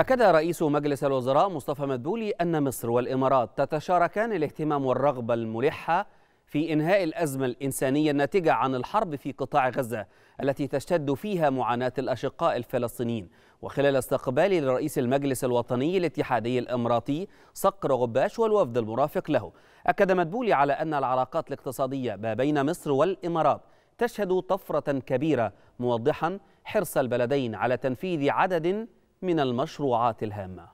أكد رئيس مجلس الوزراء مصطفى مدبولي أن مصر والإمارات تتشاركان الاهتمام والرغبة الملحة في إنهاء الأزمة الإنسانية الناتجة عن الحرب في قطاع غزة التي تشتد فيها معاناة الأشقاء الفلسطينيين وخلال استقبالي لرئيس المجلس الوطني الاتحادي الإماراتي صقر غباش والوفد المرافق له أكد مدبولي على أن العلاقات الاقتصادية ما بين مصر والإمارات تشهد طفرة كبيرة موضحا حرص البلدين على تنفيذ عدد من المشروعات الهامه